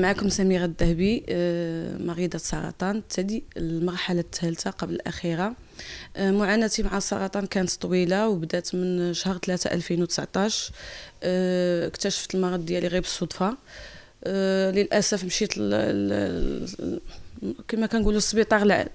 معكم سميرة الذهبي آه، مريضة سرطان تدي المرحلة الثالثة قبل الأخيرة آه، معاناتي مع السرطان كانت طويلة وبدات من شهر 3 2019 آه، اكتشفت المرض ديالي غير بالصدفة للأسف مشيت كما كنقولوا السبيطار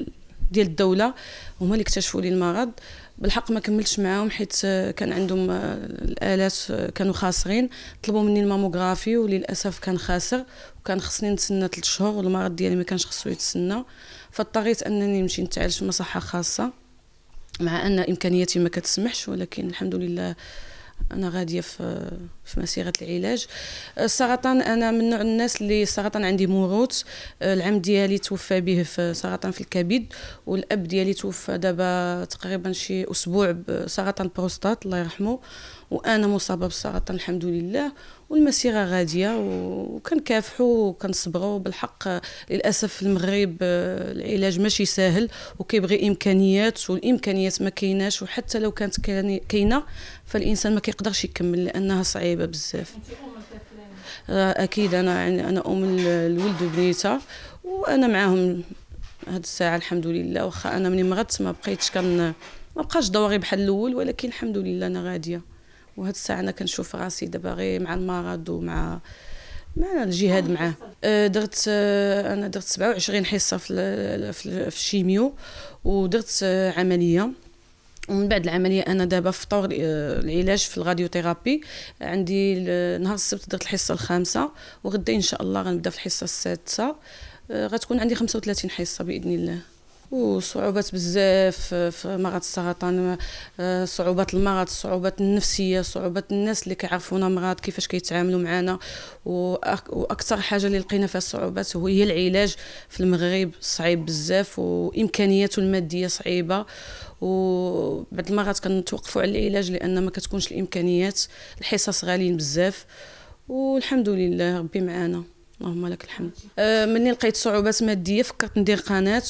ديال الدولة هما اللي اكتشفوا لي المرض بالحق ما كملتش معاهم حيت آه، كان عندهم آه، الالات آه، كانوا خاسرين طلبوا مني الماموغرافي وللاسف كان خاسر وكان خصني نتسنى 3 شهور والمرض ديالي ما كانش خصو يتسنى فاضطريت انني نمشي نتعالج في مصحه خاصه مع ان امكانياتي ما كتسمحش ولكن الحمد لله انا غاديه في في مسيرة العلاج السرطان آه، أنا من نوع الناس اللي السرطان عندي موروث آه، العم ديالي توفى به في سرطان في الكبد والأب ديالي توفى دابا تقريبا شي أسبوع بسرطان بروستات الله يرحمه وأنا مصابة بالسرطان الحمد لله والمسيرة غادية وكنكافحوا وكنصبروا بالحق للأسف في المغرب آه، العلاج ماشي ساهل وكيبغي إمكانيات والإمكانيات ما كيناش وحتى لو كانت كاينة فالإنسان ما كيقدرش يكمل لأنها صعيبة خايبه بزاف آه، اكيد انا يعني انا ام الولد وبنيتها وانا معاهم هاد الساعه الحمد لله واخا انا ملي مغت ما بقيتش كان ما بقاش دوري بحال الاول ولكن الحمد لله انا غاديه وهاد الساعه انا كنشوف راسي دابا غير مع المرض ومع مع الجهاد معاه آه، درت آه، انا درت 27 حصه في في الشيميو ودرت عمليه ومن بعد العملية أنا دابا في طور آه، العلاج في الراديوثيرابي عندي نهار السبت درت الحصة الخامسة وغدا إن شاء الله غنبدا في الحصة السادسة آه، غتكون عندي خمسة وثلاثين حصة بإذن الله وصعوبات بزاف آه، في مرض السرطان آه، صعوبات المرض الصعوبات النفسيه صعوبات الناس اللي كيعرفونا مرض كيفاش كيتعاملوا معنا واكثر حاجه اللي لقينا فيها الصعوبات هي العلاج في المغرب صعيب بزاف وامكانياته الماديه صعيبه وبعد المرات كنتوقفوا على العلاج لان ما كتكونش الامكانيات الحصص غاليين بزاف والحمد لله ربي معانا اللهم لك الحمد آه مني لقيت صعوبات ماديه فكرت ندير قناه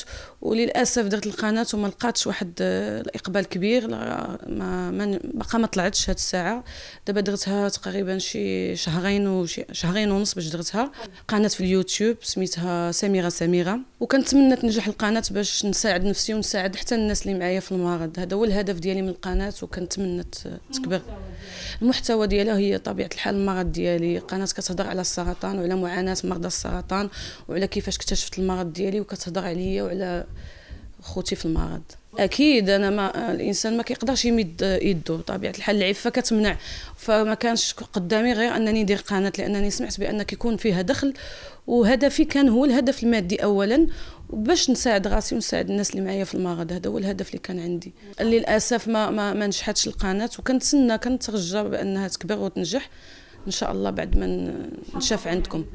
وللاسف درت القناه وما لقاتش واحد آه، الاقبال كبير ما ما باقا ما طلعتش هاد الساعه دابا درتها تقريبا شي شهرين وشي شهرين ونص باش درتها قناه في اليوتيوب سميتها سميره سميره وكنتمنى تنجح القناه باش نساعد نفسي ونساعد حتى الناس اللي معايا في المرض هذا هو الهدف ديالي من القناه وكنتمنى تكبر المحتوى ديالها هي طبيعه الحال المرض ديالي قناه كتهضر على السرطان وعلى معاناه مرضى السرطان وعلى كيفاش اكتشفت المرض ديالي وكتهضر عليا وعلى خوتي في المرض اكيد انا ما الانسان ما كيقدرش يمد يده بطبيعه الحال العفه كتمنع فما كانش قدامي غير انني ندير قناه لانني سمعت بان كيكون فيها دخل وهدفي كان هو الهدف المادي اولا باش نساعد راسي ونساعد الناس اللي معايا في المرض هذا هو الهدف اللي كان عندي للاسف ما ما, ما نجحتش القناه وكنتسنى كنترجى بانها تكبر وتنجح ان شاء الله بعد ما نشاف عندكم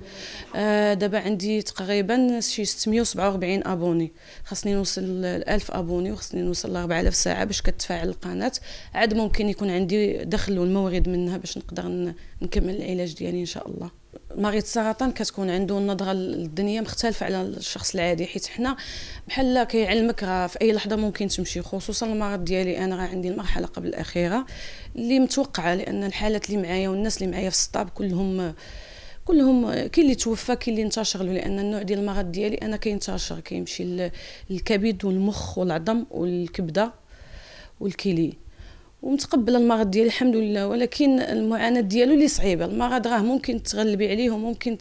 آه دابا عندي تقريبا شي 647 ابوني خاصني نوصل ل 1000 ابوني وخاصني نوصل ل 4000 ساعه باش كتفاعل القناه عاد ممكن يكون عندي دخل والمورد منها باش نقدر نكمل العلاج ديالي ان شاء الله مريض السرطان كتكون عنده النظره للدنيا مختلفه على الشخص العادي حيت حنا بحال كيعلمك راه في اي لحظه ممكن تمشي خصوصا المرض ديالي انا راه عندي المرحله قبل الاخيره اللي متوقعه لان الحالات اللي معايا والناس اللي معايا في السطاب كلهم كلهم كاين اللي توفى كاين اللي انتشر لان النوع ديال المرض ديالي انا كينتشر كيمشي للكبد والمخ والعظم والكبده والكلي ومتقبله المرض ديالي الحمد لله ولكن المعاناه ديالو اللي صعيبه المرض راه ممكن تغلبي عليه وممكن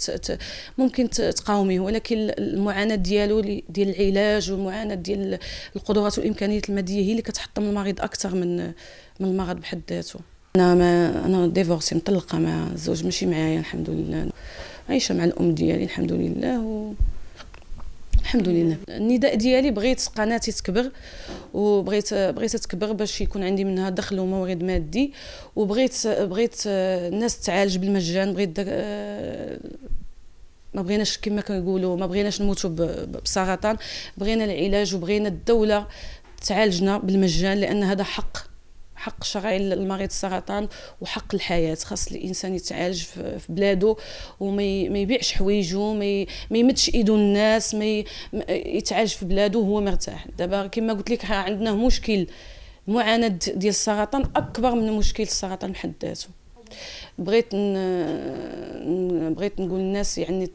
ممكن تقاوميه ولكن المعاناه ديالو ديال العلاج والمعاناه ديال القدرات والامكانيات الماديه هي اللي كتحطم المريض اكثر من من المرض بحد ذاته انا ما انا ديفورسي مطلقه مع الزوج ماشي معايا الحمد لله عايشه مع الام ديالي الحمد لله و... الحمد لله النداء ديالي بغيت قناتي تكبر وبغيت بغيت تكبر باش يكون عندي منها دخل ومورد مادي وبغيت بغيت الناس تعالج بالمجان بغيت ما بغيناش كما كنقولوا ما بغيناش نموتوا بسرطان بغينا العلاج وبغينا الدوله تعالجنا بالمجان لان هذا حق حق شرعي المريض السرطان وحق الحياه خاص الانسان يتعالج في بلاده وما يبيعش حوايجو ما يمدش ايدو الناس ما يتعالج في بلاده وهو مرتاح دابا كما قلت لك عندنا مشكل معاناه ديال السرطان اكبر من مشكل السرطان بحد ذاته بغيت بغيت نقول للناس يعني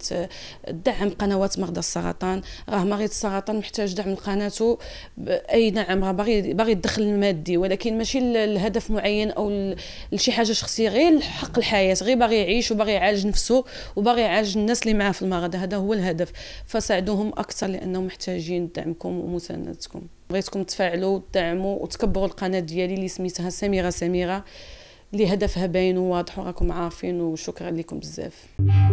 تدعم قنوات مرضى السرطان راه مريض السرطان محتاج دعم قناته اي نعم راه باغي باغي الدخل المادي ولكن ماشي لهدف معين او لشي حاجه شخصيه غير حق الحياه غير باغي يعيش وباغي يعالج نفسه وباغي يعالج الناس اللي معاه في المرض هذا هو الهدف فساعدوهم اكثر لانهم محتاجين دعمكم ومساندتكم بغيتكم تفاعلوا وتدعموا وتكبروا القناه ديالي اللي سميتها سميره سميره اللي هدفها باين وواضح وراكم عارفين وشكرا لكم بزاف